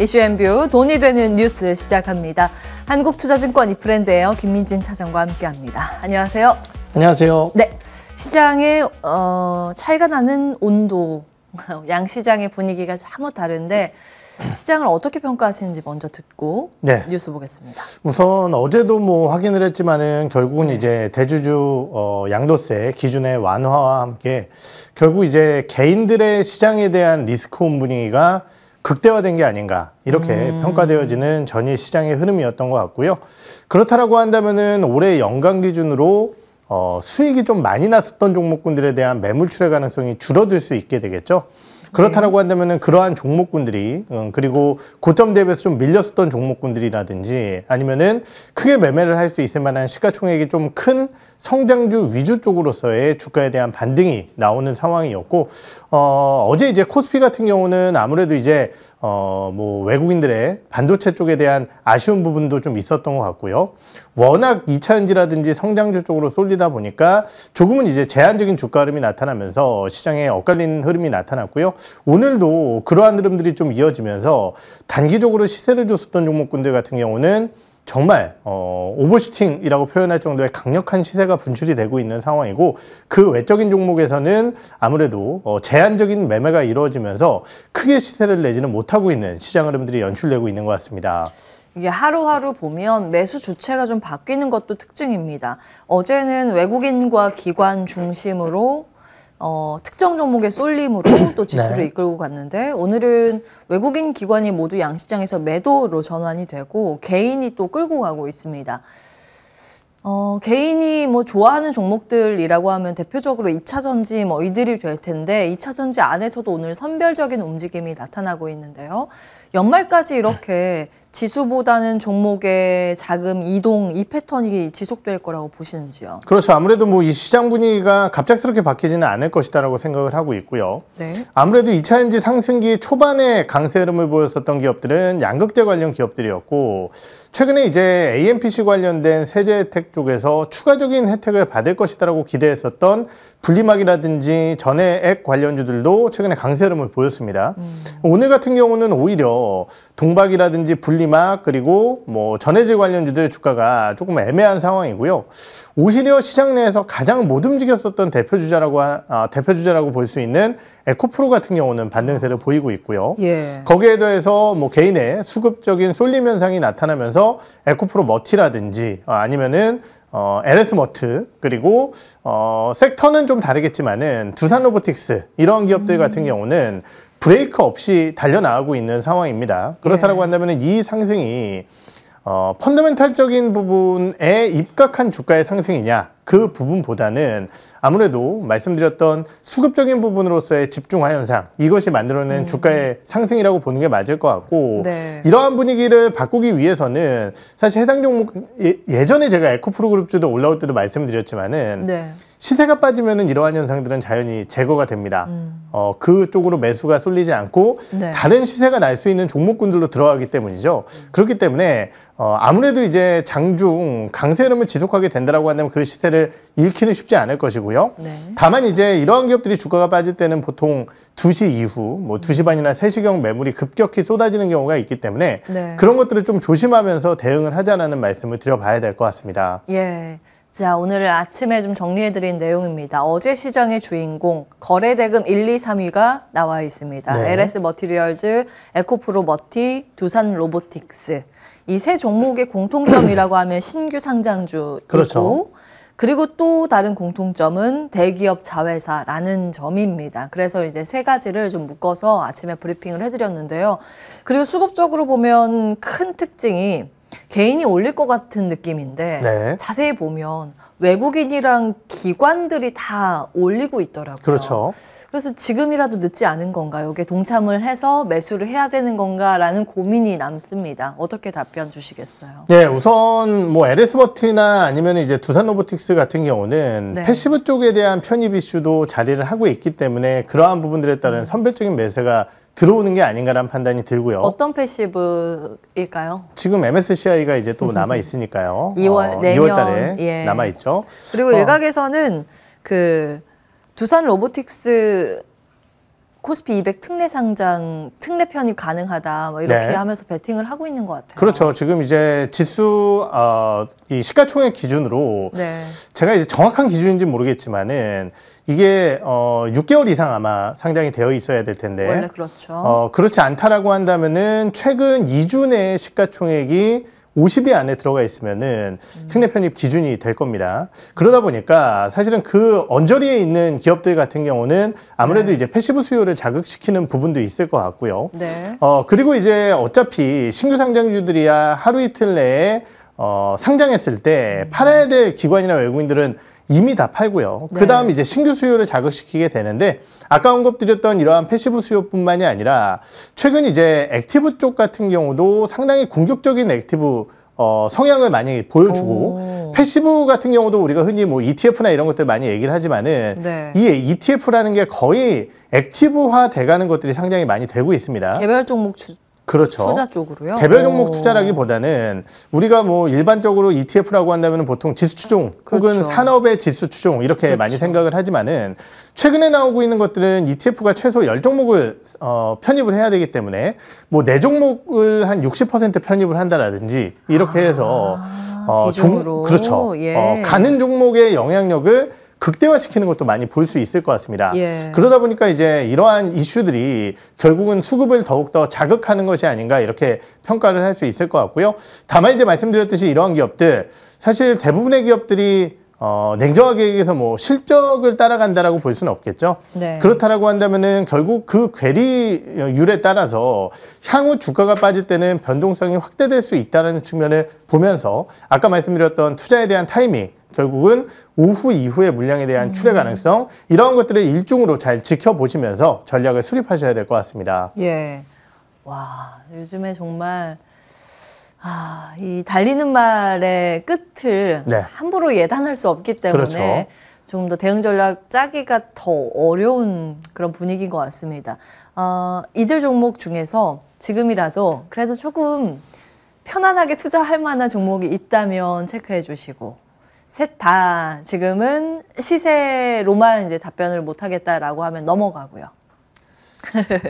이슈앤뷰 돈이 되는 뉴스 시작합니다. 한국투자증권 이프랜드에요 김민진 차장과 함께합니다. 안녕하세요. 안녕하세요. 네, 시장에 어, 차이가 나는 온도, 양 시장의 분위기가 사뭇 다른데 시장을 어떻게 평가하시는지 먼저 듣고 네. 뉴스 보겠습니다. 우선 어제도 뭐 확인을 했지만은 결국은 네. 이제 대주주 어, 양도세 기준의 완화와 함께 결국 이제 개인들의 시장에 대한 리스크온 분위기가 극대화된 게 아닌가 이렇게 음. 평가되어지는 전일 시장의 흐름이었던 것 같고요. 그렇다라고 한다면은 올해 연간 기준으로 어, 수익이 좀 많이 났었던 종목군들에 대한 매물 출회 가능성이 줄어들 수 있게 되겠죠. 네. 그렇다라고 네. 한다면은 그러한 종목군들이 음, 그리고 고점 대비해서 좀 밀렸었던 종목군들이라든지 아니면은 크게 매매를 할 수 있을 만한 시가총액이 좀 큰 성장주 위주 쪽으로서의 주가에 대한 반등이 나오는 상황이었고 어, 어제 이제 코스피 같은 경우는 아무래도 이제 어, 뭐 외국인들의 반도체 쪽에 대한 아쉬운 부분도 좀 있었던 것 같고요. 워낙 2차전지라든지 성장주 쪽으로 쏠리다 보니까 조금은 이제 제한적인 주가 흐름이 나타나면서 시장에 엇갈린 흐름이 나타났고요. 오늘도 그러한 흐름들이 좀 이어지면서 단기적으로 시세를 줬었던 종목군들 같은 경우는 정말 어, 오버슈팅이라고 표현할 정도의 강력한 시세가 분출이 되고 있는 상황이고 그 외적인 종목에서는 아무래도 어, 제한적인 매매가 이루어지면서 크게 시세를 내지는 못하고 있는 시장 흐름들이 연출되고 있는 것 같습니다. 이게 하루하루 보면 매수 주체가 좀 바뀌는 것도 특징입니다. 어제는 외국인과 기관 중심으로 어, 특정 종목의 쏠림으로 또 지수를 네. 이끌고 갔는데 오늘은 외국인 기관이 모두 양시장에서 매도로 전환이 되고 개인이 또 끌고 가고 있습니다. 어, 개인이 뭐 좋아하는 종목들이라고 하면 대표적으로 2차 전지 뭐 이들이 될 텐데 2차 전지 안에서도 오늘 선별적인 움직임이 나타나고 있는데요. 연말까지 이렇게 지수보다는 종목의 자금 이동 이 패턴이 지속될 거라고 보시는지요? 그렇죠. 아무래도 뭐 이 시장 분위기가 갑작스럽게 바뀌지는 않을 것이다라고 생각을 하고 있고요. 네. 아무래도 2차전지 상승기 초반에 강세 흐름을 보였었던 기업들은 양극재 관련 기업들이었고 최근에 이제 AMPC 관련된 세제 혜택 쪽에서 추가적인 혜택을 받을 것이다라고 기대했었던 분리막이라든지 전해액 관련주들도 최근에 강세 흐름을 보였습니다. 음. 오늘 같은 경우는 오히려 동박이라든지 분리 벤치마 그리고 뭐 전해질 관련주들 의 주가가 조금 애매한 상황이고요. 오히려 시장 내에서 가장 못 움직였었던 대표 주자라고 아, 대표 주자라고 볼 수 있는 에코프로 같은 경우는 반등세를 아. 보이고 있고요. 예. 거기에 더해서 뭐 개인의 수급적인 쏠림 현상이 나타나면서 에코프로 머티라든지 어, 아니면은 어, LS머트 그리고 어, 섹터는 좀 다르겠지만은 두산로보틱스 이런 기업들 음. 같은 경우는 브레이크 없이 달려나가고 있는 상황입니다. 그렇다고 예. 한다면 이 상승이 어, 펀더멘탈적인 부분에 입각한 주가의 상승이냐 그 부분보다는 아무래도 말씀드렸던 수급적인 부분으로서의 집중화 현상 이것이 만들어낸 음. 주가의 상승이라고 보는 게 맞을 것 같고 네. 이러한 분위기를 바꾸기 위해서는 사실 해당 종목 예, 전에 제가 에코프로그룹주도 올라올 때도 말씀드렸지만은 네. 시세가 빠지면 이러한 현상들은 자연히 제거가 됩니다. 음. 어, 그쪽으로 매수가 쏠리지 않고 네. 다른 시세가 날 수 있는 종목군들로 들어가기 때문이죠. 음. 그렇기 때문에 어, 아무래도 이제 장중 강세 흐름을 지속하게 된다고 한다면 그 시세를 잃기는 쉽지 않을 것이고요. 네. 다만 이제 이러한 기업들이 주가가 빠질 때는 보통 두 시 이후 뭐두시 반이나 세시경 매물이 급격히 쏟아지는 경우가 있기 때문에 네. 그런 것들을 좀 조심하면서 대응을 하자는 말씀을 드려봐야 될 것 같습니다. 예. 자, 오늘 아침에 좀 정리해드린 내용입니다. 어제 시장의 주인공, 거래대금 1, 2, 3위가 나와 있습니다. 네. LS 머티리얼즈, 에코프로 머티, 두산 로보틱스. 이 세 종목의 공통점이라고 하면 신규 상장주이고, 그렇죠. 그리고 또 다른 공통점은 대기업 자회사라는 점입니다. 그래서 이제 세 가지를 좀 묶어서 아침에 브리핑을 해드렸는데요. 그리고 수급적으로 보면 큰 특징이 개인이 올릴 것 같은 느낌인데 네. 자세히 보면 외국인이랑 기관들이 다 올리고 있더라고요. 그렇죠. 그래서 지금이라도 늦지 않은 건가? 여기에 동참을 해서 매수를 해야 되는 건가라는 고민이 남습니다. 어떻게 답변 주시겠어요? 네, 우선 뭐 LS 버티나 아니면 이제 두산 로보틱스 같은 경우는 네. 패시브 쪽에 대한 편입 이슈도 자리를 하고 있기 때문에 그러한 부분들에 따른 음. 선별적인 매세가 들어오는 게 아닌가라는 판단이 들고요. 어떤 패시브일까요? 지금 MSCI가 이제 또 남아 있으니까요. 2월 어, 내년 2월 달에 예. 남아 있죠. 그렇죠. 그리고 어. 일각에서는 그 두산 로보틱스 코스피 200 특례 상장 특례 편입 가능하다 뭐 이렇게 네. 하면서 베팅을 하고 있는 것 같아요. 그렇죠. 지금 이제 지수 어, 이 시가총액 기준으로 네. 제가 이제 정확한 기준인지 모르겠지만은 이게 어 6개월 이상 아마 상장이 되어 있어야 될 텐데 원래 그렇죠. 어 그렇지 않다라고 한다면은 최근 2주 내 시가총액이 50위 안에 들어가 있으면은 특례 편입 기준이 될 겁니다. 그러다 보니까 사실은 그 언저리에 있는 기업들 같은 경우는 아무래도 네. 이제 패시브 수요를 자극시키는 부분도 있을 것 같고요. 네. 어, 그리고 이제 어차피 신규 상장주들이야 하루 이틀 내에 어, 상장했을 때 팔아야 될 기관이나 외국인들은 이미 다 팔고요. 네. 그 다음 이제 신규 수요를 자극시키게 되는데 아까 언급드렸던 이러한 패시브 수요뿐만이 아니라 최근 이제 액티브 쪽 같은 경우도 상당히 공격적인 액티브 어, 성향을 많이 보여주고 오. 패시브 같은 경우도 우리가 흔히 뭐 ETF나 이런 것들 많이 얘기를 하지만은 네. 이 ETF라는 게 거의 액티브화 돼가는 것들이 상당히 많이 되고 있습니다. 개별 종목 주, 그렇죠. 투자 쪽으로요. 개별 종목 오. 투자라기보다는 우리가 뭐 일반적으로 ETF라고 한다면 보통 지수 추종 그렇죠. 혹은 산업의 지수 추종 이렇게 그렇죠. 많이 생각을 하지만은 최근에 나오고 있는 것들은 ETF가 최소 열종목을 어, 편입을 해야 되기 때문에 뭐 네 종목을 한 60% 편입을 한다라든지 이렇게 해서 아, 어, 종, 그렇죠. 예. 어, 가는 종목의 영향력을 극대화시키는 것도 많이 볼 수 있을 것 같습니다. 예. 그러다 보니까 이제 이러한 이슈들이 결국은 수급을 더욱더 자극하는 것이 아닌가 이렇게 평가를 할 수 있을 것 같고요. 다만 이제 말씀드렸듯이 이러한 기업들 사실 대부분의 기업들이 어, 냉정하게 얘기해서 뭐 실적을 따라간다라고 볼 수는 없겠죠. 네. 그렇다라고 한다면은 결국 그 괴리율에 따라서 향후 주가가 빠질 때는 변동성이 확대될 수 있다는 측면을 보면서 아까 말씀드렸던 투자에 대한 타이밍 결국은 오후 이후에 물량에 대한 출회 음. 가능성 이런 것들을 일중으로 잘 지켜보시면서 전략을 수립하셔야 될 것 같습니다. 예. 와, 요즘에 정말 아, 이 달리는 말의 끝을 네. 함부로 예단할 수 없기 때문에 그렇죠. 조금 더 대응 전략 짜기가 더 어려운 그런 분위기인 것 같습니다. 어, 이들 종목 중에서 지금이라도 그래도 조금 편안하게 투자할 만한 종목이 있다면 체크해 주시고 셋다 지금은 시세로만 이제 답변을 못 하겠다라고 하면 넘어가고요.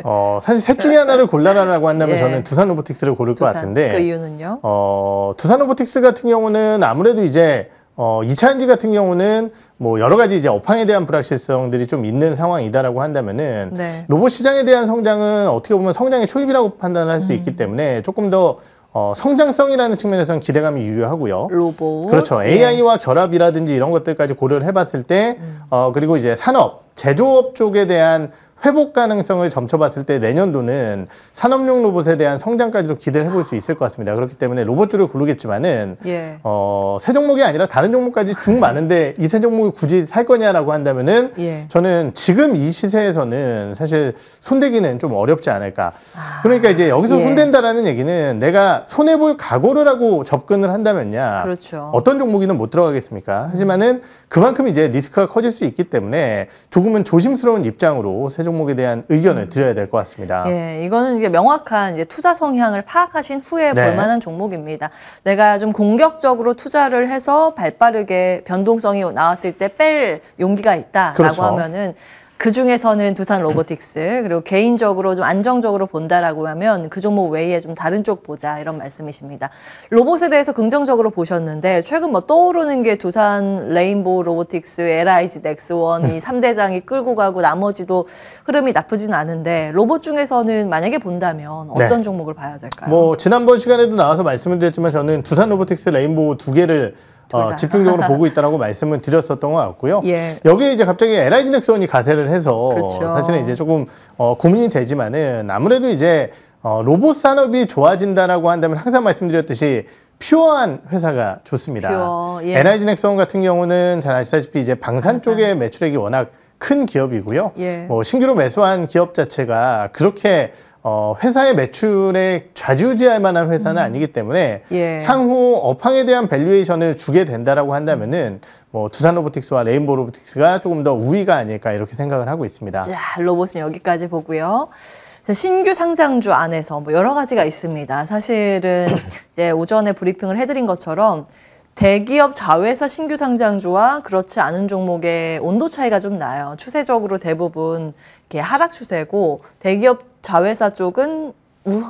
어, 사실 셋 중에 하나를 골라라라고 한다면 예. 저는 두산 로보틱스를 고를 두산, 것 같은데 그 이유는요? 어, 두산 로보틱스 같은 경우는 아무래도 이제 어, 이차인지 같은 경우는 뭐 여러 가지 이제 업황에 대한 불확실성들이 좀 있는 상황이다라고 한다면은 네. 로봇 시장에 대한 성장은 어떻게 보면 성장의 초입이라고 판단할수 음. 있기 때문에 조금 더 어, 성장성이라는 측면에서는 기대감이 유효하고요. 로봇. 그렇죠. AI와 네. 결합이라든지 이런 것들까지 고려를 해봤을 때, 음. 어, 그리고 이제 산업, 제조업 쪽에 대한 회복 가능성을 점쳐봤을 때 내년도는 산업용 로봇에 대한 성장까지도 기대를 해볼 수 있을 것 같습니다. 그렇기 때문에 로봇주를 고르겠지만은 예. 어, 세 종목이 아니라 다른 종목까지 중 아, 네. 많은데 이세 종목을 굳이 살 거냐라고 한다면은 예. 저는 지금 이 시세에서는 사실 손대기는 좀 어렵지 않을까. 아, 그러니까 이제 여기서 예. 손댄다라는 얘기는 내가 손해 볼 각오를 하고 접근을 한다면야 그렇죠. 어떤 종목이든 못 들어가겠습니까? 하지만은 그만큼 이제 리스크가 커질 수 있기 때문에 조금은 조심스러운 입장으로 세 종목에 대한 의견을 음. 드려야 될 것 같습니다. 예, 이거는 이제 명확한 이제 투자 성향을 파악하신 후에 네. 볼 만한 종목입니다. 내가 좀 공격적으로 투자를 해서 발빠르게 변동성이 나왔을 때 뺄 용기가 있다라고 그렇죠. 하면은 그 중에서는 두산 로보틱스 그리고 개인적으로 좀 안정적으로 본다라고 하면 그 종목 외에 좀 다른 쪽 보자 이런 말씀이십니다. 로봇에 대해서 긍정적으로 보셨는데 최근 뭐 떠오르는 게 두산 레인보우 로보틱스, LIG 넥스원 이 3대장이 끌고 가고 나머지도 흐름이 나쁘진 않은데 로봇 중에서는 만약에 본다면 네. 어떤 네. 종목을 봐야 될까요? 뭐 지난번 시간에도 나와서 말씀드렸지만 저는 두산 로보틱스 레인보우 두 개를 어, 집중적으로 보고 있다라고 말씀을 드렸었던 것 같고요. 예. 여기에 이제 갑자기 LIG 넥슨이 가세를 해서 그렇죠. 사실은 이제 조금 어, 고민이 되지만은 아무래도 이제 어, 로봇 산업이 좋아진다라고 한다면 항상 말씀드렸듯이 퓨어한 회사가 좋습니다. 퓨어, 예. LIG 넥슨 같은 경우는 잘 아시다시피 이제 방산, 방산. 쪽의 매출액이 워낙 큰 기업이고요. 예. 뭐 신규로 매수한 기업 자체가 그렇게 어, 회사의 매출에 좌지우지할 만한 회사는 음. 아니기 때문에 예. 향후 업황에 대한 밸류에이션을 주게 된다라고 한다면은 뭐 두산 로보틱스와 레인보 우 로보틱스가 조금 더 우위가 아닐까 이렇게 생각을 하고 있습니다. 자, 로봇은 여기까지 보고요. 신규 상장주 안에서 뭐 여러 가지가 있습니다. 사실은 이제 오전에 브리핑을 해드린 것처럼 대기업 자회사 신규 상장주와 그렇지 않은 종목의 온도 차이가 좀 나요. 추세적으로 대부분 이렇게 하락 추세고 대기업 자회사 쪽은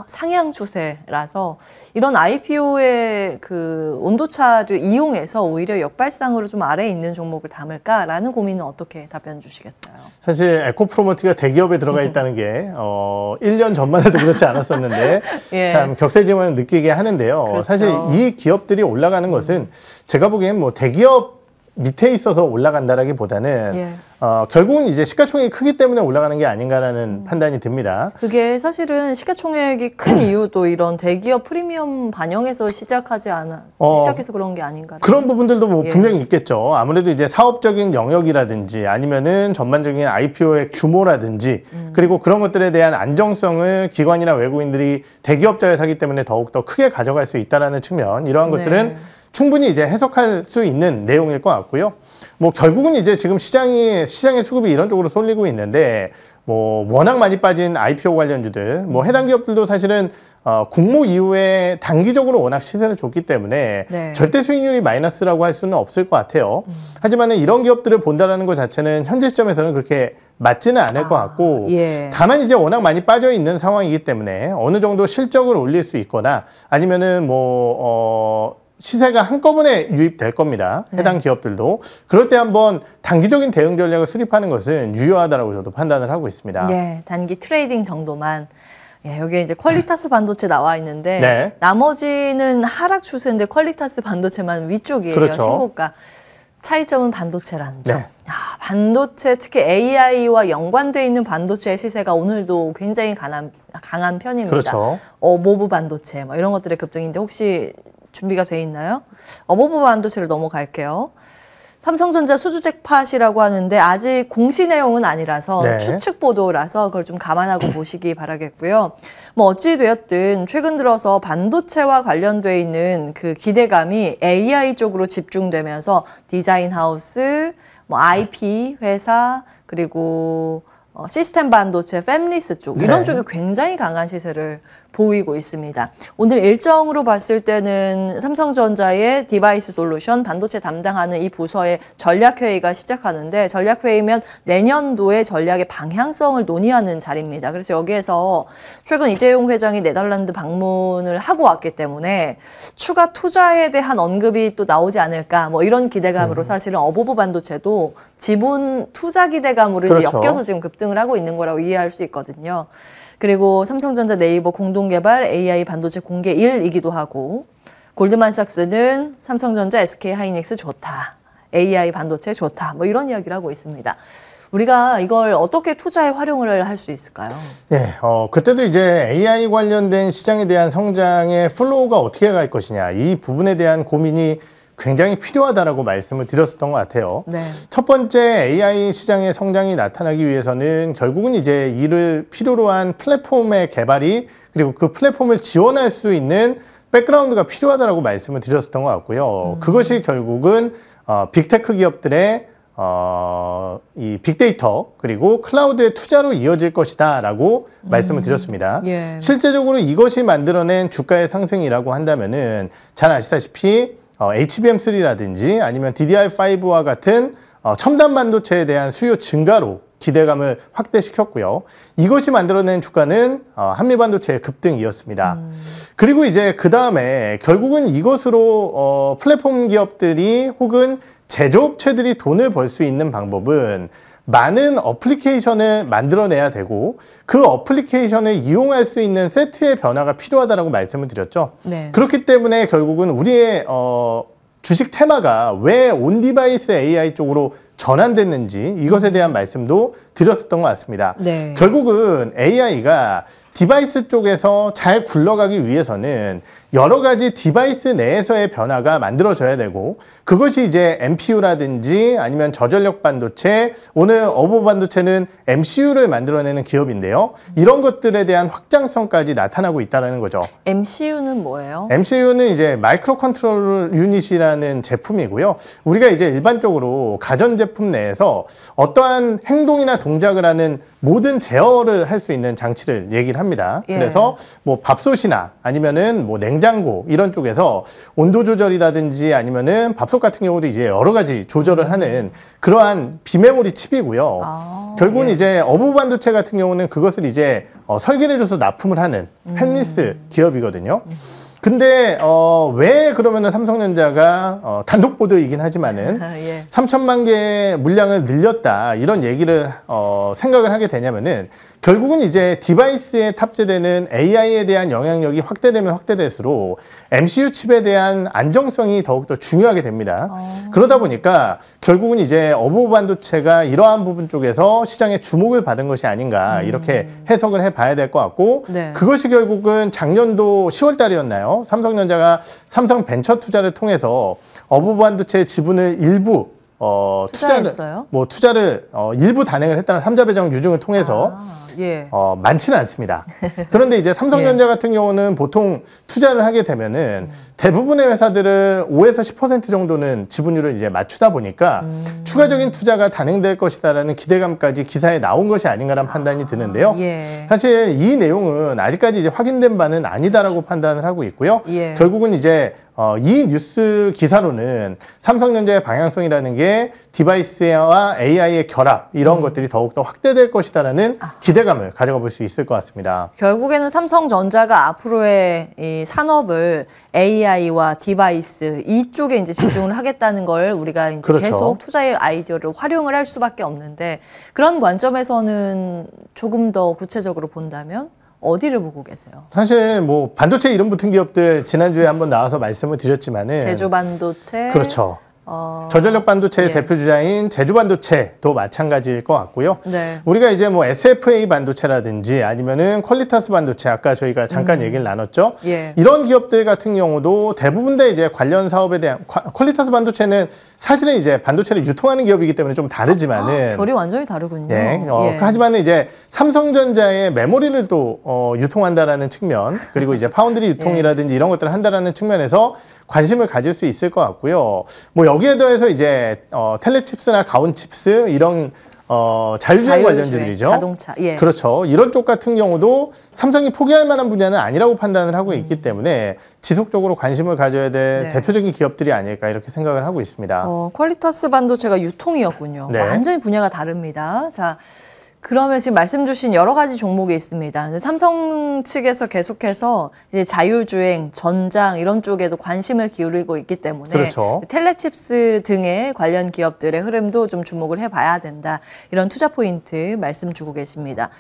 상향 추세라서 이런 IPO의 그 온도차를 이용해서 오히려 역발상으로 좀 아래에 있는 종목을 담을까라는 고민은 어떻게 답변 주시겠어요? 사실 에코프로모티가 대기업에 들어가 있다는 게 어, 1년 전만 해도 그렇지 않았었는데 예. 참 격세지만 느끼게 하는데요. 그렇죠. 사실 이 기업들이 올라가는 것은 제가 보기엔 뭐 대기업 밑에 있어서 올라간다라기보다는 예. 어, 결국은 이제 시가총액이 크기 때문에 올라가는 게 아닌가라는 음. 판단이 듭니다. 그게 사실은 시가총액이 큰 이유도 이런 대기업 프리미엄 반영에서 시작하지 않아 어, 시작해서 그런 게 아닌가. 그런 부분들도 뭐 예. 분명히 있겠죠. 아무래도 이제 사업적인 영역이라든지 아니면은 전반적인 IPO의 규모라든지 음. 그리고 그런 것들에 대한 안정성을 기관이나 외국인들이 대기업자회 사기 때문에 더욱 더 크게 가져갈 수 있다라는 측면 이러한 네. 것들은. 충분히 이제 해석할 수 있는 내용일 것 같고요. 뭐 결국은 이제 지금 시장이 시장의 수급이 이런 쪽으로 쏠리고 있는데 뭐 워낙 많이 빠진 IPO 관련주들 뭐 해당 기업들도 사실은 어 공모 이후에 단기적으로 워낙 시세를 줬기 때문에 네. 절대 수익률이 마이너스라고 할 수는 없을 것 같아요. 음. 하지만 은 이런 기업들을 본다라는 것 자체는 현재 시점에서는 그렇게 맞지는 않을 아, 것 같고 예. 다만 이제 워낙 많이 빠져 있는 상황이기 때문에 어느 정도 실적을 올릴 수 있거나 아니면은 뭐 어. 시세가 한꺼번에 유입될 겁니다. 네. 해당 네. 기업들도. 그럴 때 한번 단기적인 대응 전략을 수립하는 것은 유효하다라고 저도 판단을 하고 있습니다. 네, 단기 트레이딩 정도만. 예, 여기에 이제 퀄리타스 네. 반도체 나와 있는데 네. 나머지는 하락 추세인데 퀄리타스 반도체만 위쪽이에요. 그렇죠. 신고가. 차이점은 반도체라는 점. 네. 아, 반도체 특히 AI와 연관돼 있는 반도체의 시세가 오늘도 굉장히 강한, 강한 편입니다. 그렇죠. 어, 모브 반도체 뭐 이런 것들의 급등인데 혹시 준비가 돼 있나요? 어버버 반도체를 넘어갈게요. 삼성전자 수주잭팟이라고 하는데 아직 공시 내용은 아니라서 네. 추측 보도라서 그걸 좀 감안하고 보시기 바라겠고요. 뭐 어찌 되었든 최근 들어서 반도체와 관련돼 있는 그 기대감이 AI 쪽으로 집중되면서 디자인 하우스, 뭐 IP 회사 그리고 어, 시스템 반도체, 팹리스 쪽 네. 이런 쪽이 굉장히 강한 시세를 보이고 있습니다. 오늘 일정으로 봤을 때는 삼성전자의 디바이스 솔루션 반도체 담당하는 이 부서의 전략회의가 시작하는데 전략회의면 내년도의 전략의 방향성을 논의하는 자리입니다. 그래서 여기에서 최근 이재용 회장이 네덜란드 방문을 하고 왔기 때문에 추가 투자에 대한 언급이 또 나오지 않을까 뭐 이런 기대감으로 네. 사실은 어보보 반도체도 지분 투자 기대감으로 그렇죠. 엮여서 지금 급등 경쟁을 하고 있는 거라고 이해할 수 있거든요. 그리고 삼성전자 네이버 공동개발 AI 반도체 공개 1이기도 하고 골드만삭스는 삼성전자 SK 하이닉스 좋다. AI 반도체 좋다. 뭐 이런 이야기를 하고 있습니다. 우리가 이걸 어떻게 투자에 활용을 할 수 있을까요? 예, 어, 그때도 이제 AI 관련된 시장에 대한 성장의 플로우가 어떻게 갈 것이냐 이 부분에 대한 고민이 굉장히 필요하다라고 말씀을 드렸었던 것 같아요. 네. 첫 번째 AI 시장의 성장이 나타나기 위해서는 결국은 이제 이를 필요로 한 플랫폼의 개발이 그리고 그 플랫폼을 지원할 수 있는 백그라운드가 필요하다라고 말씀을 드렸었던 것 같고요. 음. 그것이 결국은 어, 빅테크 기업들의 어, 이 빅데이터 그리고 클라우드의 투자로 이어질 것이다라고 음. 말씀을 드렸습니다. 예. 실제적으로 이것이 만들어낸 주가의 상승이라고 한다면은 잘 아시다시피 어, HBM3라든지 아니면 DDR5와 같은 어, 첨단 반도체에 대한 수요 증가로 기대감을 확대시켰고요. 이것이 만들어낸 주가는 어, 한미 반도체의 급등이었습니다. 음. 그리고 이제 그 다음에 결국은 이것으로 어, 플랫폼 기업들이 혹은 제조업체들이 돈을 벌 수 있는 방법은 많은 어플리케이션을 만들어내야 되고 그 어플리케이션을 이용할 수 있는 세트의 변화가 필요하다라고 말씀을 드렸죠. 네. 그렇기 때문에 결국은 우리의 어, 주식 테마가 왜 온 디바이스 AI 쪽으로 전환됐는지 이것에 대한 음. 말씀도 드렸었던 것 같습니다. 네. 결국은 AI가 디바이스 쪽에서 잘 굴러가기 위해서는 여러 가지 디바이스 내에서의 변화가 만들어져야 되고 그것이 이제 MPU라든지 아니면 저전력 반도체 오늘 어보 반도체는 MCU를 만들어내는 기업인데요. 이런 것들에 대한 확장성까지 나타나고 있다는 거죠. MCU는 뭐예요? MCU는 이제 마이크로 컨트롤 유닛이라는 제품이고요. 우리가 이제 일반적으로 가전제품 제품 내에서 어떠한 행동이나 동작을 하는 모든 제어를 할 수 있는 장치를 얘기를 합니다. 예. 그래서 뭐 밥솥이나 아니면은 뭐 냉장고 이런 쪽에서 온도 조절이라든지 아니면은 밥솥 같은 경우도 이제 여러 가지 조절을 음. 하는 그러한 비메모리 칩이고요. 아, 결국은 예. 이제 어부 반도체 같은 경우는 그것을 이제 어, 설계해줘서 를 납품을 하는 팹리스 음. 기업이거든요. 음. 근데 어, 왜 그러면은 삼성전자가 어, 단독 보도이긴 하지만은 아, 예. 3천만 개 물량을 늘렸다 이런 얘기를 어, 생각을 하게 되냐면은 결국은 이제 디바이스에 탑재되는 AI에 대한 영향력이 확대되면 확대될수록 MCU 칩에 대한 안정성이 더욱더 중요하게 됩니다. 어... 그러다 보니까 결국은 이제 어부 반도체가 이러한 부분 쪽에서 시장의 주목을 받은 것이 아닌가 음. 이렇게 해석을 해봐야 될 것 같고 네. 그것이 결국은 작년도 10월 달이었나요? 삼성전자가 삼성 벤처 투자를 통해서 어부 반도체 지분을 일부 어, 투자를, 투자했어요? 뭐 투자를 어, 일부 단행을 했다는 삼자배정 유증을 통해서 아. 예. 어, 많지는 않습니다. 그런데 이제 삼성전자 예. 같은 경우는 보통 투자를 하게 되면은 대부분의 회사들은 5에서 10% 정도는 지분율을 이제 맞추다 보니까 음. 추가적인 투자가 단행될 것이다라는 기대감까지 기사에 나온 것이 아닌가라는 아, 판단이 드는데요. 아, 예. 사실 이 내용은 아직까지 이제 확인된 바는 아니다라고 그렇죠. 판단을 하고 있고요. 예. 결국은 이제 어, 이 뉴스 기사로는 삼성전자의 방향성이라는 게 디바이스와 AI의 결합 이런 음. 것들이 더욱더 확대될 것이다라는 아. 기대감을 가져가 볼 수 있을 것 같습니다. 결국에는 삼성전자가 앞으로의 이 산업을 AI와 디바이스 이쪽에 이제 집중을 하겠다는 걸 우리가 이제 그렇죠. 계속 투자의 아이디어를 활용을 할 수밖에 없는데 그런 관점에서는 조금 더 구체적으로 본다면 어디를 보고 계세요? 사실 뭐 반도체 이름 붙은 기업들 지난주에 한번 나와서 말씀을 드렸지만은 제주 반도체 그렇죠. 어... 저전력 반도체의 예. 대표 주자인 제주 반도체도 마찬가지일 것 같고요. 네. 우리가 이제 뭐 SFA 반도체라든지 아니면은 퀄리타스 반도체 아까 저희가 잠깐 음. 얘기를 나눴죠. 예. 이런 기업들 같은 경우도 대부분 다 이제 관련 사업에 대한 퀄리타스 반도체는 사실은 이제 반도체를 유통하는 기업이기 때문에 좀 다르지만은 아, 결이 완전히 다르군요. 예. 어, 예. 하지만 이제 삼성전자의 메모리를 또 어, 유통한다라는 측면 그리고 이제 파운드리 예. 유통이라든지 이런 것들을 한다라는 측면에서 관심을 가질 수 있을 것 같고요. 뭐 여기에 더해서 이제 어, 텔레칩스나 가온칩스 이런 어, 자율주행 관련주들이죠. 자동차. 예. 그렇죠. 이런 쪽 같은 경우도 삼성이 포기할 만한 분야는 아니라고 판단을 하고 있기 음. 때문에 지속적으로 관심을 가져야 될 네. 대표적인 기업들이 아닐까 이렇게 생각을 하고 있습니다. 어, 퀄리타스 반도체가 유통이었군요. 네. 완전히 분야가 다릅니다. 자. 그러면 지금 말씀 주신 여러 가지 종목이 있습니다. 삼성 측에서 계속해서 이제 자율주행, 전장 이런 쪽에도 관심을 기울이고 있기 때문에 그렇죠. 텔레칩스 등의 관련 기업들의 흐름도 좀 주목을 해봐야 된다. 이런 투자 포인트 말씀 주고 계십니다.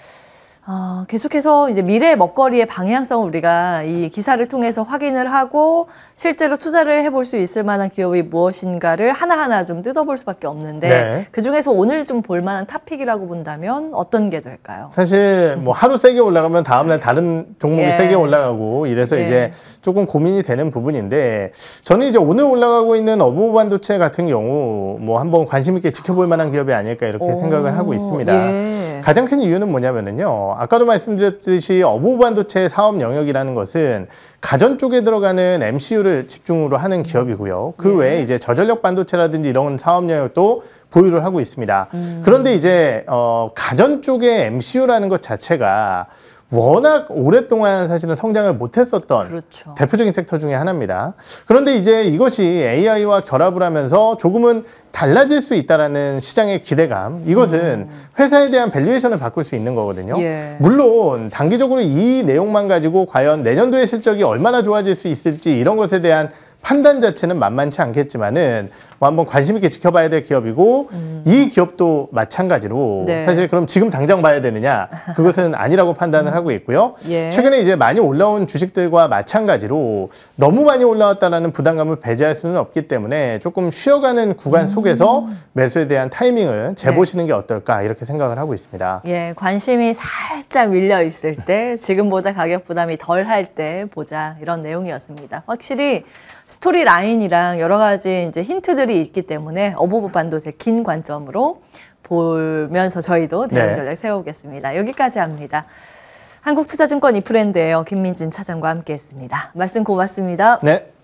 어, 계속해서 이제 미래 먹거리의 방향성을 우리가 이 기사를 통해서 확인을 하고 실제로 투자를 해볼 수 있을 만한 기업이 무엇인가를 하나하나 좀 뜯어볼 수밖에 없는데 네. 그 중에서 오늘 좀 볼 만한 탑픽이라고 본다면 어떤 게 될까요? 사실 뭐 하루 세게 올라가면 다음날 네. 다른 종목이 예. 세게 올라가고 이래서 예. 이제 조금 고민이 되는 부분인데 저는 이제 오늘 올라가고 있는 어부 반도체 같은 경우 뭐 한번 관심 있게 지켜볼 만한 기업이 아닐까 이렇게 오. 생각을 하고 있습니다. 예. 가장 큰 이유는 뭐냐면은요. 아까도 말씀드렸듯이 어부반도체 사업 영역이라는 것은 가전 쪽에 들어가는 MCU를 집중으로 하는 기업이고요. 그 예. 외에 네. 이제 저전력 반도체라든지 이런 사업 영역도 보유를 하고 있습니다. 음. 그런데 이제 어, 가전 쪽에 MCU라는 것 자체가 워낙 오랫동안 사실은 성장을 못했었던 그렇죠. 대표적인 섹터 중에 하나입니다. 그런데 이제 이것이 AI와 결합을 하면서 조금은 달라질 수 있다라는 시장의 기대감 이것은 음. 회사에 대한 밸류에이션을 바꿀 수 있는 거거든요. 예. 물론 단기적으로 이 내용만 가지고 과연 내년도의 실적이 얼마나 좋아질 수 있을지 이런 것에 대한 판단 자체는 만만치 않겠지만은 뭐 한 번 관심 있게 지켜봐야 될 기업이고 음. 이 기업도 마찬가지로 네. 사실 그럼 지금 당장 봐야 되느냐 그것은 아니라고 판단을 하고 있고요. 예. 최근에 이제 많이 올라온 주식들과 마찬가지로 너무 많이 올라왔다라는 부담감을 배제할 수는 없기 때문에 조금 쉬어가는 구간 음. 속에서 매수에 대한 타이밍을 네. 재보시는 네. 게 어떨까 이렇게 생각을 하고 있습니다. 예, 관심이 살짝 밀려 있을 때 지금보다 가격 부담이 덜 할 때 보자 이런 내용이었습니다. 확실히 스토리 라인이랑 여러 가지 이제 힌트들이 있기 때문에 어부부 반도체 긴 관점으로 보면서 저희도 네. 대응 전략 네. 세우겠습니다. 여기까지 합니다. 한국투자증권 이프랜드에요 김민진 차장과 함께했습니다. 말씀 고맙습니다. 네.